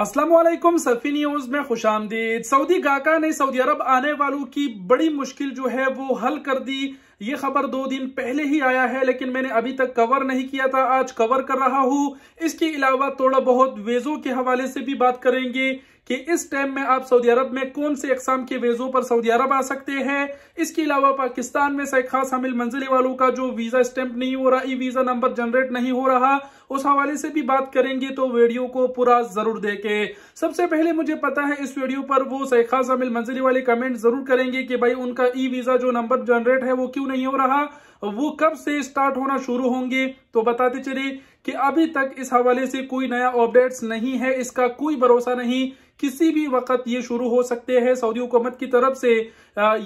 Aslam सफ़ी news में खुश आमदीद सऊदी गाका ने सऊदी अरब आने वालों की बड़ी मुश्किल जो है वो हल कर दी ये खबर दो दिन पहले ही आया है लेकिन मैंने अभी तक कवर नहीं किया था आज कवर कर रहा हूँ इसके अलावा थोड़ा बहुत वेजों के हवाले से भी बात करेंगे कि इस टाइम में आप सऊदी अरब में कौन से एक्साम के वेजों पर सऊदी अरब आ सकते हैं इसके अलावा पाकिस्तान में से खास हमिल मंजिले वालों का जो वीज़ा स्टैंप नहीं हो रहा ई वीज़ा नंबर जनरेट नहीं हो रहा उस हवाले से भी बात करेंगे तो वीडियो को पूरा ज़रूर देखें सबसे पहले मुझे पता है इस वीडियो पर वो सैद खास हमिल मंजिले वाले कमेंट ज़रूर करेंगे कि भाई उनका ई वीज़ा जो नंबर जनरेट है वो क्यों नहीं हो रहा वो कब से स्टार्ट होना शुरू होंगे तो बताते चले कि अभी तक इस हवाले से कोई नया अपडेट्स नहीं है इसका कोई भरोसा नहीं किसी भी वक्त ये शुरू हो सकते हैं सऊदी हुकूमत की तरफ से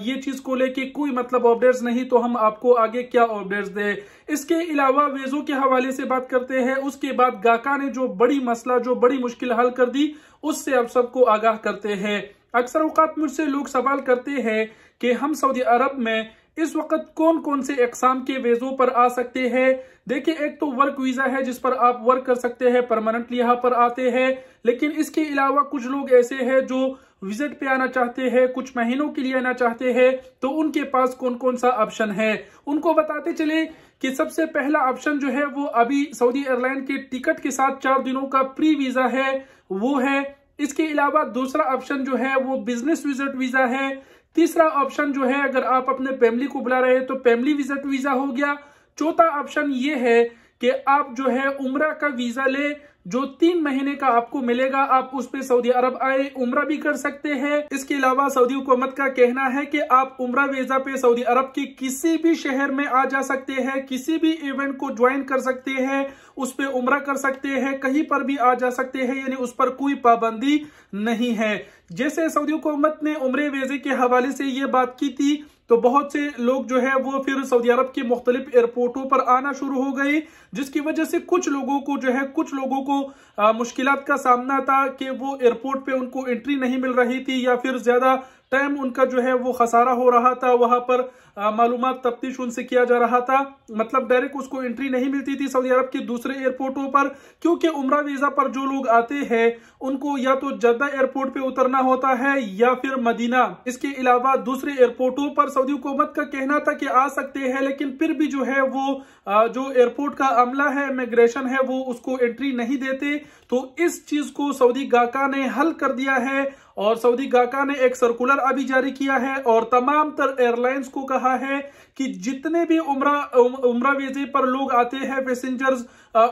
ये चीज को लेके कोई मतलब अपडेट्स नहीं तो हम आपको आगे क्या अपडेट्स दें इसके अलावा वेजो के हवाले से बात करते हैं उसके बाद गाका ने जो बड़ी मसला जो बड़ी मुश्किल हल कर दी उससे आप सबको आगाह करते हैं अक्सर अवकात मुझसे लोग सवाल करते हैं कि हम सऊदी अरब में इस वक्त कौन कौन से एग्जाम के वेजों पर आ सकते हैं देखिए एक तो वर्क वीजा है जिस पर आप वर्क कर सकते हैं परमानेंटली यहाँ पर आते हैं लेकिन इसके अलावा कुछ लोग ऐसे हैं जो विजिट पे आना चाहते हैं कुछ महीनों के लिए आना चाहते हैं तो उनके पास कौन कौन सा ऑप्शन है उनको बताते चले कि सबसे पहला ऑप्शन जो है वो अभी सऊदी एयरलाइन के टिकट के साथ चार दिनों का प्री वीजा है वो है इसके अलावा दूसरा ऑप्शन जो है वो बिजनेस विजिट वीजा है तीसरा ऑप्शन जो है अगर आप अपने फैमिली को बुला रहे हैं तो फैमिली विजिट वीजा हो गया चौथा ऑप्शन ये है कि आप जो है उम्र का वीजा ले जो तीन महीने का आपको मिलेगा आप उस पे सऊदी अरब आए उम्र भी कर सकते हैं इसके अलावा सऊदी हुकूमत का कहना है कि आप उम्र वीजा पे सऊदी अरब के किसी भी शहर में आ जा सकते हैं किसी भी इवेंट को ज्वाइन कर सकते हैं उस पे उम्र कर सकते हैं कहीं पर भी आ जा सकते हैं यानी उस पर कोई पाबंदी नहीं है जैसे सऊदी हुकूमत ने उम्र वीजे के हवाले से ये बात की थी तो बहुत से लोग जो है वो फिर सऊदी अरब के मुख्तलिफ एयरपोर्टों पर आना शुरू हो गए जिसकी वजह से कुछ लोगों को जो है कुछ लोगों को मुश्किल का सामना था कि वो एयरपोर्ट पर उनको एंट्री नहीं मिल रही थी या फिर ज्यादा टाइम उनका जो है वो खसारा हो रहा था वहां पर मालूम तफ्तीश उनसे किया जा रहा था मतलब डायरेक्ट उसको एंट्री नहीं मिलती थी सऊदी अरब के दूसरे एयरपोर्टों पर क्योंकि उम्र वीजा पर जो लोग आते हैं उनको या तो जद्दा एयरपोर्ट पे उतरना होता है या फिर मदीना इसके अलावा दूसरे एयरपोर्टों पर सऊदी हुकूमत का कहना था कि आ सकते हैं लेकिन फिर भी जो है वो जो एयरपोर्ट का अमला है इमिग्रेशन है वो उसको एंट्री नहीं देते तो इस चीज को सऊदी गाका ने हल कर दिया है और सऊदी गाका ने एक सर्कुलर अभी जारी किया है और तमाम तर एयरलाइंस को कहा है कि जितने भी उम्रा उम्र वीजे पर लोग आते हैं पैसेंजर्स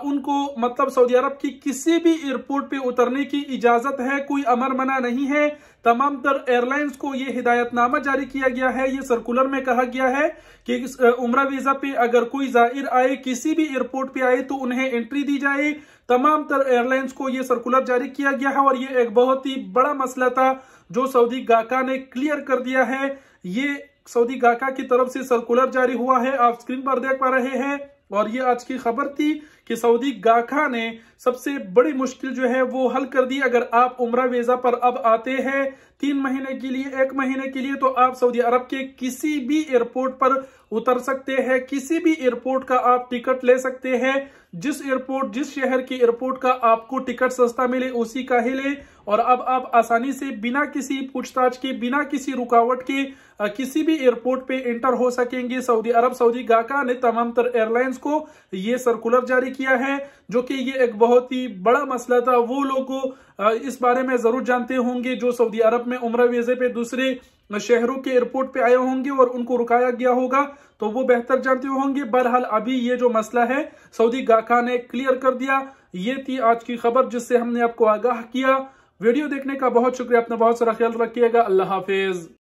उनको मतलब सऊदी अरब की किसी भी एयरपोर्ट पे उतरने की इजाजत है कोई अमर मना नहीं है तमाम तर एयरलाइंस को यह हिदायतनामा जारी किया गया है ये सर्कुलर में कहा गया है कि उम्र वीजा पे अगर कोई जाहिर आए किसी भी एयरपोर्ट पे आए तो उन्हें एंट्री दी जाए तमाम तर एयरलाइंस को यह सर्कुलर जारी किया गया है और ये एक बहुत ही बड़ा मसला था जो सऊदी गाका ने क्लियर कर दिया है ये सऊदी गाका की तरफ से सर्कुलर जारी हुआ है आप स्क्रीन पर देख पा रहे हैं और ये आज की खबर थी कि सऊदी गाखा ने सबसे बड़ी मुश्किल जो है वो हल कर दी अगर आप उम्र वीजा पर अब आते हैं तीन महीने के लिए एक महीने के लिए तो आप सऊदी अरब के किसी भी एयरपोर्ट पर उतर सकते हैं किसी भी एयरपोर्ट का आप टिकट ले सकते हैं जिस एयरपोर्ट जिस शहर के एयरपोर्ट का आपको टिकट सस्ता मिले उसी का ही ले और अब आप आसानी से बिना किसी पूछताछ के बिना किसी रुकावट के किसी भी एयरपोर्ट पे एंटर हो सकेंगे सऊदी अरब सऊदी गाका ने तमाम तर एयरलाइंस को ये सर्कुलर जारी किया है जो कि ये एक बहुत ही बड़ा मसला था वो लोग इस बारे में जरूर जानते होंगे जो सऊदी अरब में उम्र वीजे पे दूसरे शहरों के एयरपोर्ट पे आए होंगे और उनको रुकाया गया होगा तो वो बेहतर जानते होंगे बहरहाल अभी ये जो मसला है सऊदी गाका ने क्लियर कर दिया ये थी आज की खबर जिससे हमने आपको आगाह किया वीडियो देखने का बहुत शुक्रिया अपना बहुत सारा ख्याल रखिएगा अल्लाह हाफिज